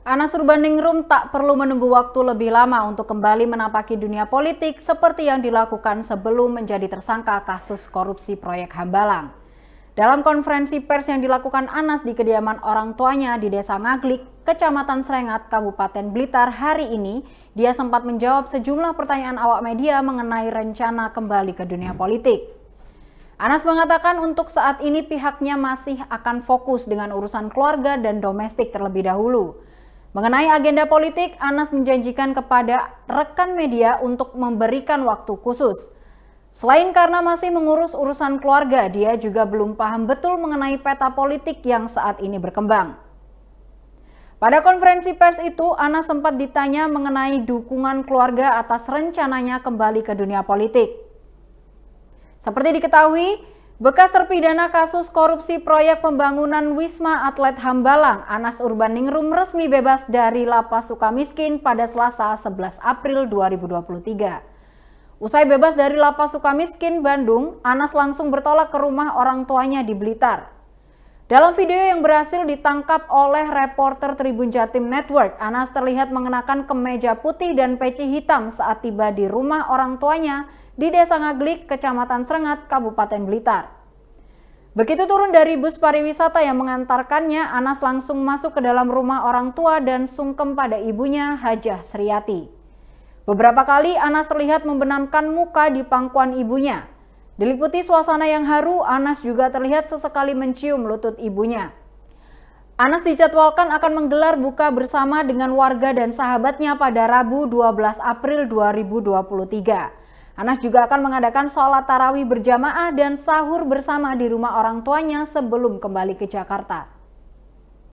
Anas Urbaningrum tak perlu menunggu waktu lebih lama untuk kembali menapaki dunia politik seperti yang dilakukan sebelum menjadi tersangka kasus korupsi proyek Hambalang. Dalam konferensi pers yang dilakukan Anas di kediaman orang tuanya di Desa Ngaglik, Kecamatan Serengat, Kabupaten Blitar hari ini, dia sempat menjawab sejumlah pertanyaan awak media mengenai rencana kembali ke dunia politik. Anas mengatakan untuk saat ini pihaknya masih akan fokus dengan urusan keluarga dan domestik terlebih dahulu. Mengenai agenda politik, Anas menjanjikan kepada rekan media untuk memberikan waktu khusus. Selain karena masih mengurus urusan keluarga, dia juga belum paham betul mengenai peta politik yang saat ini berkembang. Pada konferensi pers itu, Anas sempat ditanya mengenai dukungan keluarga atas rencananya kembali ke dunia politik. Seperti diketahui, Bekas terpidana kasus korupsi proyek pembangunan Wisma Atlet Hambalang, Anas Urbaningrum resmi bebas dari lapas Sukamiskin pada Selasa 11 April 2023. Usai bebas dari lapas Sukamiskin, Bandung, Anas langsung bertolak ke rumah orang tuanya di Blitar. Dalam video yang berhasil ditangkap oleh reporter Tribun Jatim Network, Anas terlihat mengenakan kemeja putih dan peci hitam saat tiba di rumah orang tuanya di Desa Ngaglik, Kecamatan Serengat, Kabupaten Blitar. Begitu turun dari bus pariwisata yang mengantarkannya, Anas langsung masuk ke dalam rumah orang tua dan sungkem pada ibunya, Hajah Sriati. Beberapa kali Anas terlihat membenamkan muka di pangkuan ibunya. Diliputi suasana yang haru, Anas juga terlihat sesekali mencium lutut ibunya. Anas dijadwalkan akan menggelar buka bersama dengan warga dan sahabatnya pada Rabu 12 April 2023. Anas juga akan mengadakan sholat tarawih berjamaah dan sahur bersama di rumah orang tuanya sebelum kembali ke Jakarta.